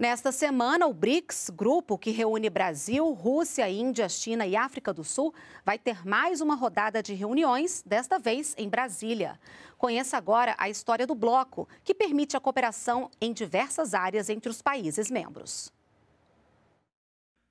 Nesta semana, o BRICS, grupo que reúne Brasil, Rússia, Índia, China e África do Sul, vai ter mais uma rodada de reuniões, desta vez em Brasília. Conheça agora a história do bloco, que permite a cooperação em diversas áreas entre os países membros.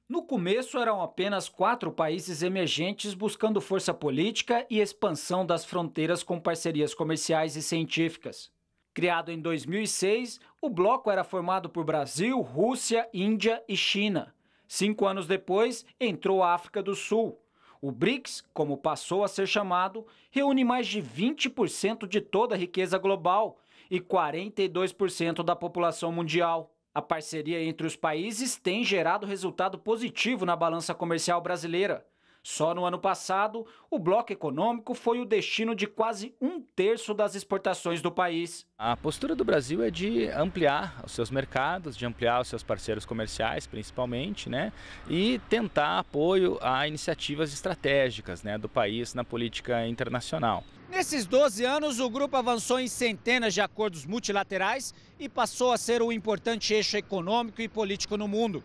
No começo eram apenas quatro países emergentes buscando força política e expansão das fronteiras com parcerias comerciais e científicas. Criado em 2006, o bloco era formado por Brasil, Rússia, Índia e China. Cinco anos depois, entrou a África do Sul. O BRICS, como passou a ser chamado, reúne mais de 20% de toda a riqueza global e 42% da população mundial. A parceria entre os países tem gerado resultado positivo na balança comercial brasileira. Só no ano passado, o bloco econômico foi o destino de quase um terço das exportações do país. A postura do Brasil é de ampliar os seus mercados, de ampliar os seus parceiros comerciais, principalmente, né? e tentar apoio a iniciativas estratégicas né, do país na política internacional. Nesses 12 anos, o grupo avançou em centenas de acordos multilaterais e passou a ser um importante eixo econômico e político no mundo.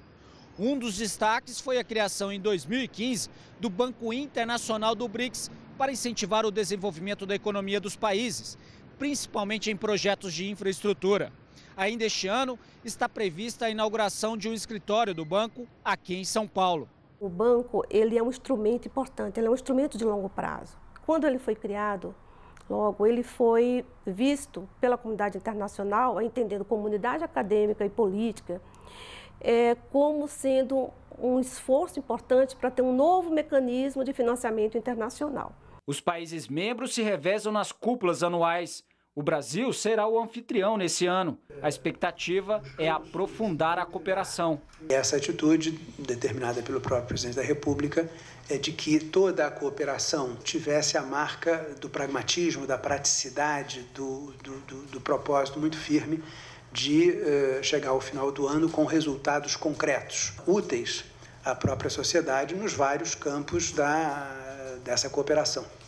Um dos destaques foi a criação em 2015 do Banco Internacional do BRICS para incentivar o desenvolvimento da economia dos países, principalmente em projetos de infraestrutura. Ainda este ano, está prevista a inauguração de um escritório do banco aqui em São Paulo. O banco ele é um instrumento importante, ele é um instrumento de longo prazo. Quando ele foi criado, logo, ele foi visto pela comunidade internacional, entendendo comunidade acadêmica e política, é, como sendo um esforço importante para ter um novo mecanismo de financiamento internacional. Os países membros se revezam nas cúpulas anuais. O Brasil será o anfitrião nesse ano. A expectativa é aprofundar a cooperação. Essa atitude, determinada pelo próprio presidente da República, é de que toda a cooperação tivesse a marca do pragmatismo, da praticidade, do, do, do, do propósito muito firme de eh, chegar ao final do ano com resultados concretos, úteis à própria sociedade nos vários campos da, dessa cooperação.